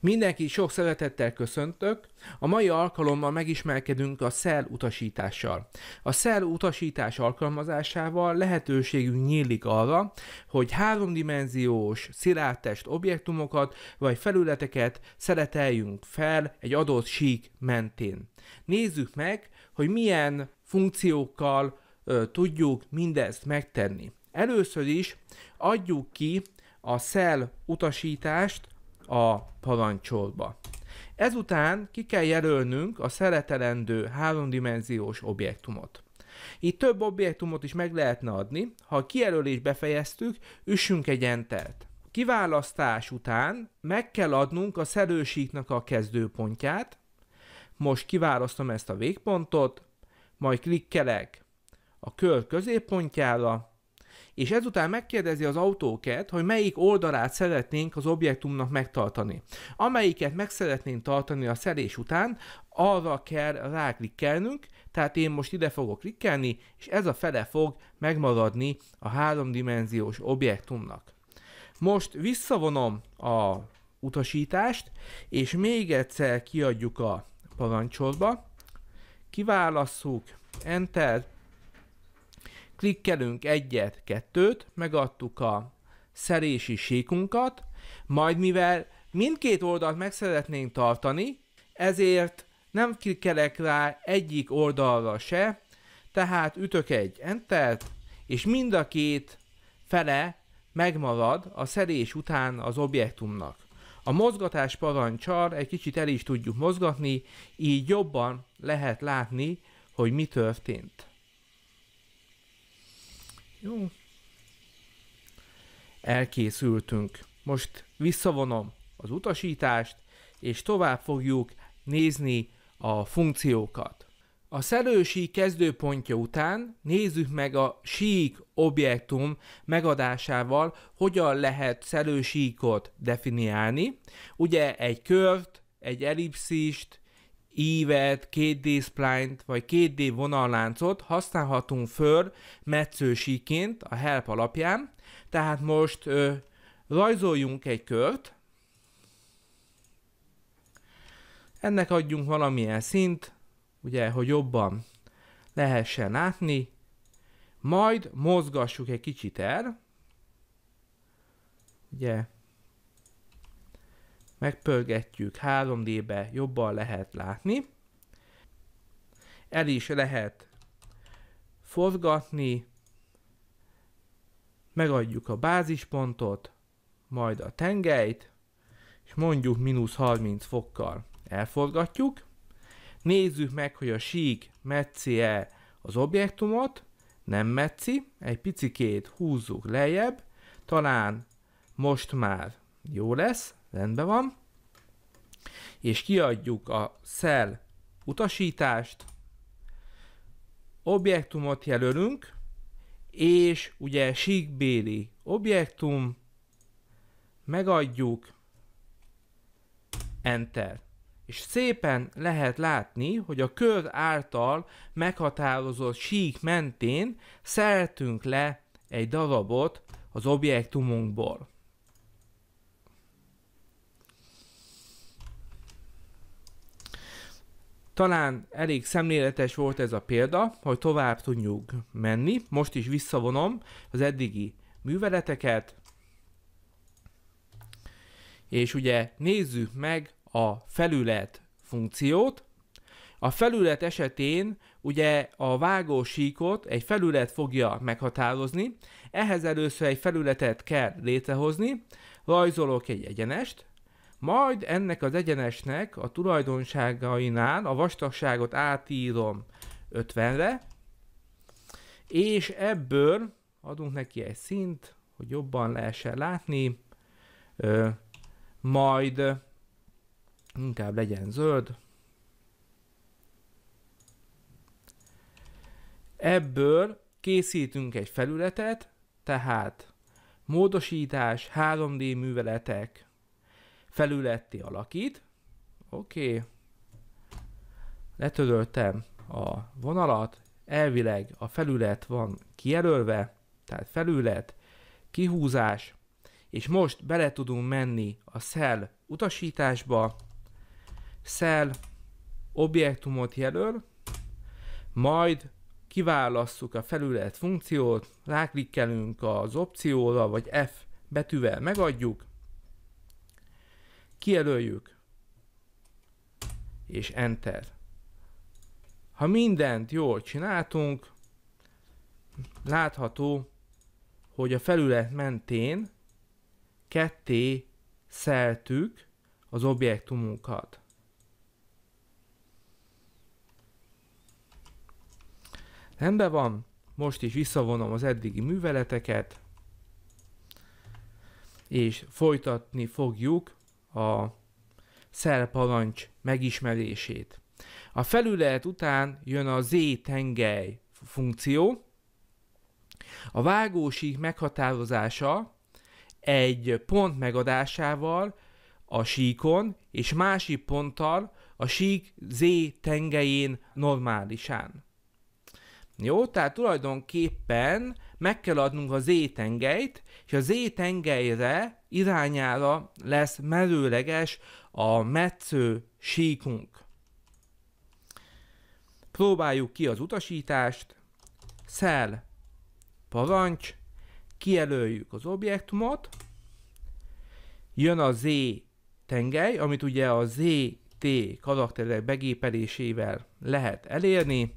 Mindenki sok szeretettel köszöntök. A mai alkalommal megismerkedünk a Cell utasítással. A Cell utasítás alkalmazásával lehetőségünk nyílik arra, hogy háromdimenziós, szilárdtest objektumokat vagy felületeket szereteljünk fel egy adott sík mentén. Nézzük meg, hogy milyen funkciókkal ö, tudjuk mindezt megtenni. Először is adjuk ki a Cell utasítást a parancsolba. Ezután ki kell jelölnünk a szeretelendő háromdimenziós objektumot. Itt több objektumot is meg lehetne adni, ha a kijelölést befejeztük, üssünk egy entert. Kiválasztás után meg kell adnunk a szerősíknak a kezdőpontját, most kiválasztom ezt a végpontot, majd klikkelek a kör középpontjára, és ezután megkérdezi az autóket, hogy melyik oldalát szeretnénk az objektumnak megtartani. Amelyiket meg szeretnénk tartani a szerés után, arra kell ráklikkelnünk, tehát én most ide fogok klikkelni, és ez a fele fog megmaradni a háromdimenziós objektumnak. Most visszavonom a utasítást, és még egyszer kiadjuk a parancsolba, kiválasszuk, Enter, klikkelünk egyet, kettőt, megadtuk a szerési síkunkat, majd mivel mindkét oldalt meg szeretnénk tartani, ezért nem klikkelek rá egyik oldalra se, tehát ütök egy Entert, és mind a két fele megmarad a szerés után az objektumnak. A mozgatás parancsal egy kicsit el is tudjuk mozgatni, így jobban lehet látni, hogy mi történt. Jó. Elkészültünk. Most visszavonom az utasítást, és tovább fogjuk nézni a funkciókat. A szelősi kezdőpontja után nézzük meg a sík objektum megadásával, hogyan lehet szelősíkot definiálni. Ugye egy kört, egy ellipszist, ívet, 2D spline-t vagy 2D vonalláncot használhatunk föl metszősíként a help alapján. Tehát most ö, rajzoljunk egy kört, ennek adjunk valamilyen szint, ugye, hogy jobban lehessen látni, majd mozgassuk egy kicsit el, ugye, megpörgetjük 3D-be, jobban lehet látni. El is lehet forgatni, megadjuk a bázispontot, majd a tengelyt, és mondjuk mínusz 30 fokkal elforgatjuk. Nézzük meg, hogy a sík metszi-e az objektumot, nem metszi, egy picikét húzzuk lejjebb, talán most már jó lesz. Rendben van. És kiadjuk a cell utasítást, objektumot jelölünk, és ugye síkbéli objektum, megadjuk, enter. És szépen lehet látni, hogy a kör által meghatározott sík mentén szertünk le egy darabot az objektumunkból. Talán elég szemléletes volt ez a példa, hogy tovább tudjuk menni. Most is visszavonom az eddigi műveleteket, és ugye nézzük meg a felület funkciót. A felület esetén ugye a vágósíkot egy felület fogja meghatározni, ehhez először egy felületet kell létrehozni, rajzolok egy egyenest, majd ennek az egyenesnek a tulajdonságainál a vastagságot átírom 50-re, és ebből adunk neki egy szint, hogy jobban lehessen látni, ö, majd inkább legyen zöld. Ebből készítünk egy felületet, tehát módosítás, 3D műveletek, felületi alakít. Oké. Okay. Letöröltem a vonalat. Elvileg a felület van kijelölve, tehát felület, kihúzás, és most bele tudunk menni a cell utasításba, cell objektumot jelöl, majd kiválasztjuk a felület funkciót, ráklikkelünk az opcióra, vagy F betűvel megadjuk, kijelöljük, és Enter. Ha mindent jól csináltunk, látható, hogy a felület mentén ketté szeltük az objektumunkat. Rendben van, most is visszavonom az eddigi műveleteket, és folytatni fogjuk a szerparancs megismerését. A felület után jön a Z-tengely funkció. A vágósík meghatározása egy pont megadásával a síkon és másik ponttal a sík Z tengelyén normálisán. Jó, tehát tulajdonképpen meg kell adnunk a Z tengelyt, és a Z tengelyre irányára lesz merőleges a metsző síkunk. Próbáljuk ki az utasítást. Szel, parancs, kijelöljük az objektumot, jön a Z tengely, amit ugye a ZT karakterek begépelésével lehet elérni.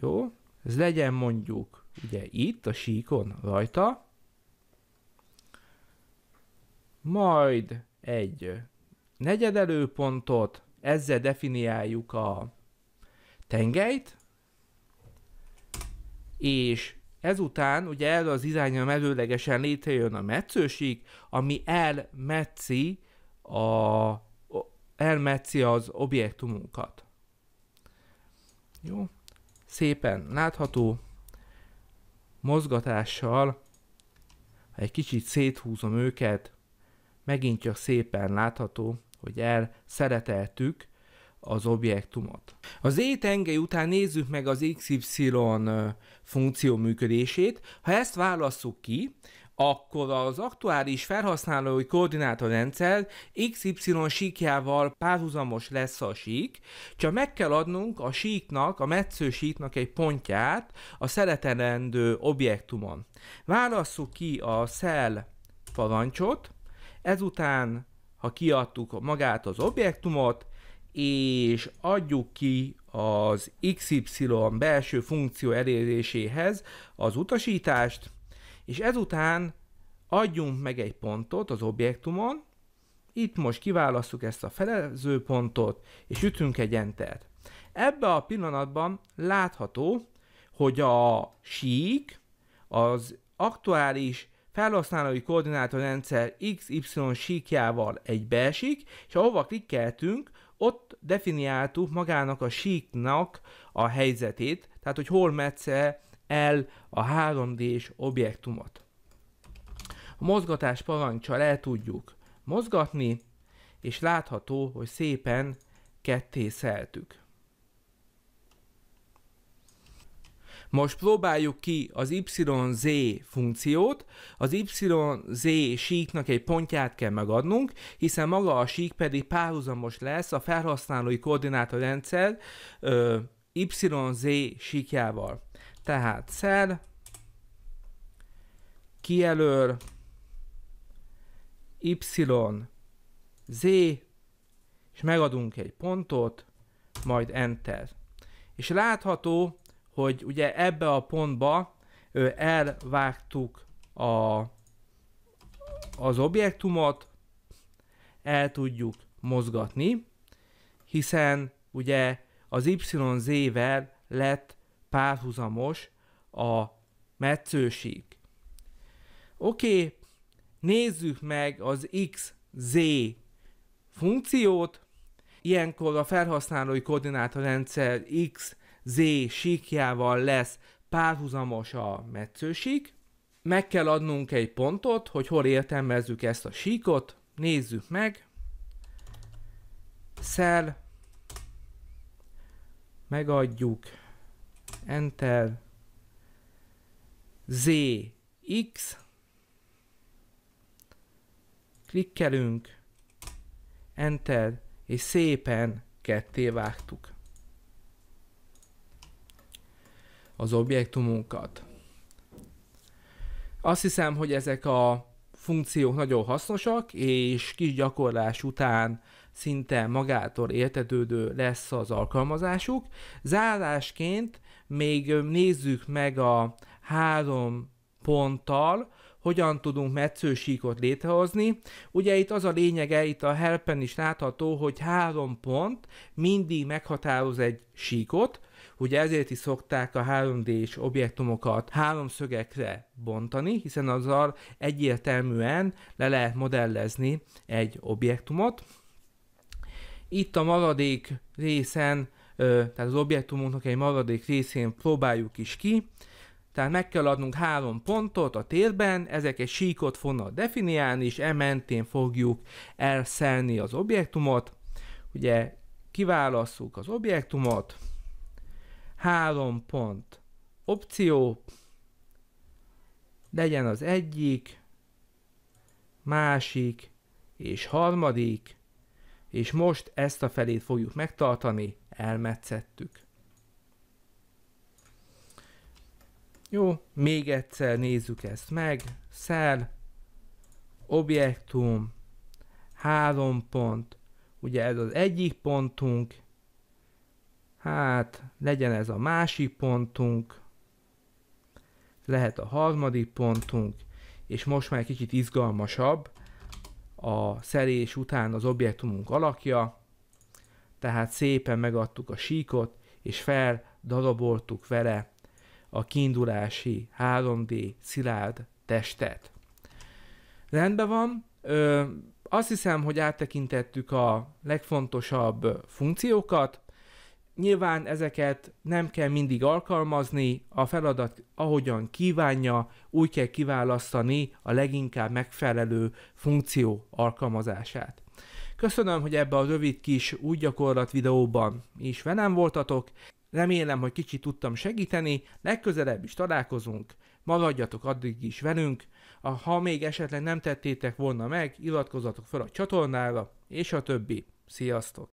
Jó, ez legyen mondjuk ugye itt a síkon rajta, majd egy előpontot, ezzel definiáljuk a tengelyt, és ezután ugye el az irányra előlegesen létrejön a metszőség, ami elmetszi, a, elmetszi az objektumunkat. Jó, szépen látható mozgatással, ha egy kicsit széthúzom őket, megint csak szépen látható, hogy el szereteltük az objektumot. Az E tengely után nézzük meg az XY funkció működését. Ha ezt válasszuk ki, akkor az aktuális felhasználói koordinátorrendszer XY síkjával párhuzamos lesz a sík, csak meg kell adnunk a síknak, a metsző síknak egy pontját a szeretelendő objektumon. Válasszuk ki a cell parancsot, Ezután, ha kiadtuk magát az objektumot, és adjuk ki az XY belső funkció eléréséhez az utasítást, és ezután adjunk meg egy pontot az objektumon, itt most kiválasztjuk ezt a felező pontot, és ütünk egy entert. Ebben a pillanatban látható, hogy a sík az aktuális felhasználói koordinátorrendszer XY síkjával egybeesik, és ahova klikkeltünk, ott definiáltuk magának a síknak a helyzetét, tehát hogy hol metsze el a 3D-s objektumot. A mozgatás parancsal el tudjuk mozgatni, és látható, hogy szépen ketté szeltük. Most próbáljuk ki az YZ funkciót, az YZ síknak egy pontját kell megadnunk, hiszen maga a sík pedig párhuzamos lesz a felhasználói koordinátorrendszer YZ síkjával. Tehát szer, kijelöl, yz, és megadunk egy pontot, majd Enter. És látható, hogy ugye ebbe a pontba elvágtuk a, az objektumot, el tudjuk mozgatni, hiszen ugye az YZ-vel lett párhuzamos a metszőség. Oké, okay, nézzük meg az XZ funkciót. Ilyenkor a felhasználói rendszer X Z síkjával lesz párhuzamos a metszősík. Meg kell adnunk egy pontot, hogy hol értelmezzük ezt a síkot. Nézzük meg. Szel. Megadjuk. Enter. Z. X. Klikkelünk. Enter. És szépen ketté vágtuk. az objektumunkat. Azt hiszem, hogy ezek a funkciók nagyon hasznosak, és kis gyakorlás után szinte magától értetődő lesz az alkalmazásuk. Zárásként még nézzük meg a három ponttal hogyan tudunk metszősíkot létrehozni. Ugye itt az a lényege, itt a helpen is látható, hogy három pont mindig meghatároz egy síkot, Ugye ezért is szokták a 3D-s objektumokat háromszögekre bontani, hiszen azzal egyértelműen le lehet modellezni egy objektumot. Itt a maradék részen, tehát az objektumunknak egy maradék részén próbáljuk is ki, tehát meg kell adnunk három pontot a térben, ezek egy síkot fognak definiálni, és e mentén fogjuk elszelni az objektumot. Ugye kiválasszuk az objektumot, három pont opció, legyen az egyik, másik és harmadik, és most ezt a felét fogjuk megtartani, elmetszettük. Jó, még egyszer nézzük ezt meg. Szel, objektum, három pont. Ugye ez az egyik pontunk. Hát, legyen ez a másik pontunk. Lehet a harmadik pontunk. És most már kicsit izgalmasabb a szerés után az objektumunk alakja. Tehát szépen megadtuk a síkot, és feldaraboltuk vele a kiindulási 3D szilárd testet. Rendben van, ö, azt hiszem, hogy áttekintettük a legfontosabb funkciókat, Nyilván ezeket nem kell mindig alkalmazni, a feladat ahogyan kívánja, úgy kell kiválasztani a leginkább megfelelő funkció alkalmazását. Köszönöm, hogy ebbe a rövid kis új gyakorlat videóban is velem voltatok, Remélem, hogy kicsit tudtam segíteni, legközelebb is találkozunk, maradjatok addig is velünk, ha még esetleg nem tettétek volna meg, iratkozzatok fel a csatornára, és a többi. Sziasztok!